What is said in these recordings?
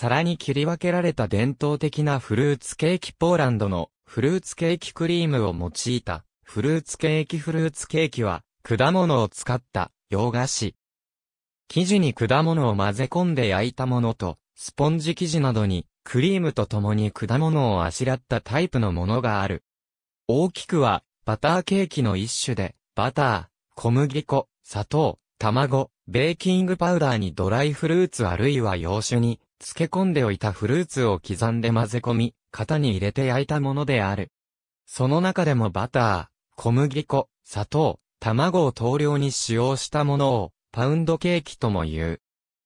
皿に切り分けられた伝統的なフルーツケーキポーランドのフルーツケーキクリームを用いたフルーツケーキフルーツケーキは果物を使った洋菓子。生地に果物を混ぜ込んで焼いたものとスポンジ生地などにクリームと共に果物をあしらったタイプのものがある。大きくはバターケーキの一種でバター、小麦粉、砂糖、卵、ベーキングパウダーにドライフルーツあるいは洋酒に漬け込んでおいたフルーツを刻んで混ぜ込み、型に入れて焼いたものである。その中でもバター、小麦粉、砂糖、卵を等量に使用したものを、パウンドケーキとも言う。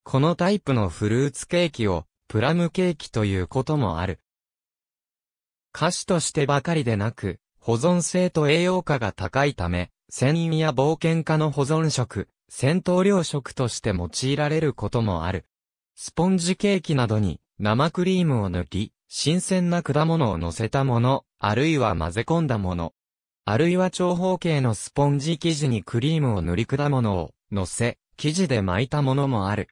このタイプのフルーツケーキを、プラムケーキということもある。菓子としてばかりでなく、保存性と栄養価が高いため、繊維や冒険家の保存食、戦闘糧食として用いられることもある。スポンジケーキなどに生クリームを塗り、新鮮な果物を乗せたもの、あるいは混ぜ込んだもの。あるいは長方形のスポンジ生地にクリームを塗り果物を乗せ、生地で巻いたものもある。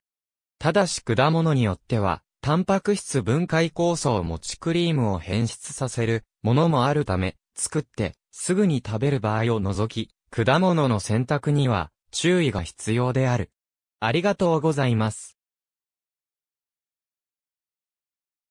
ただし果物によっては、タンパク質分解酵素を持ちクリームを変質させるものもあるため、作ってすぐに食べる場合を除き、果物の選択には注意が必要である。ありがとうございます。